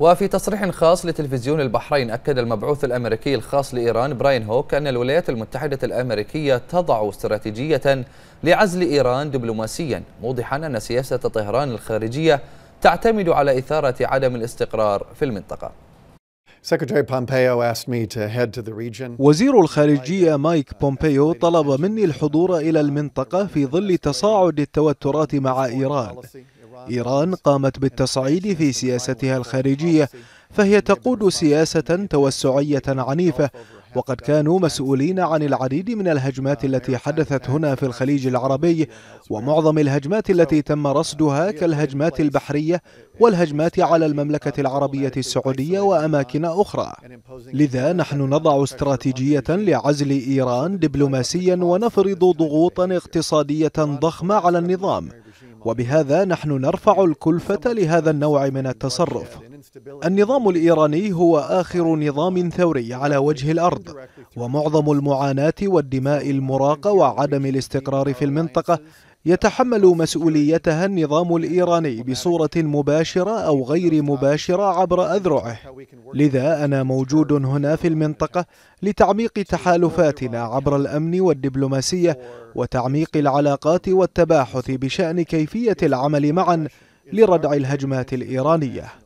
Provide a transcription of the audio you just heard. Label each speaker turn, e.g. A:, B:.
A: وفي تصريح خاص لتلفزيون البحرين أكد المبعوث الأمريكي الخاص لإيران براين هوك أن الولايات المتحدة الأمريكية تضع استراتيجية لعزل إيران دبلوماسيا موضحا أن سياسة طهران الخارجية تعتمد على إثارة عدم الاستقرار في المنطقة
B: وزير الخارجية مايك بومبيو طلب مني الحضور إلى المنطقة في ظل تصاعد التوترات مع إيران إيران قامت بالتصعيد في سياستها الخارجية فهي تقود سياسة توسعية عنيفة وقد كانوا مسؤولين عن العديد من الهجمات التي حدثت هنا في الخليج العربي ومعظم الهجمات التي تم رصدها كالهجمات البحرية والهجمات على المملكة العربية السعودية وأماكن أخرى لذا نحن نضع استراتيجية لعزل إيران دبلوماسيا ونفرض ضغوطا اقتصادية ضخمة على النظام وبهذا نحن نرفع الكلفة لهذا النوع من التصرف النظام الإيراني هو آخر نظام ثوري على وجه الأرض ومعظم المعاناة والدماء المراقة وعدم الاستقرار في المنطقة يتحمل مسؤوليتها النظام الإيراني بصورة مباشرة أو غير مباشرة عبر أذرعه لذا أنا موجود هنا في المنطقة لتعميق تحالفاتنا عبر الأمن والدبلوماسية وتعميق العلاقات والتباحث بشأن كيفية العمل معا لردع الهجمات الإيرانية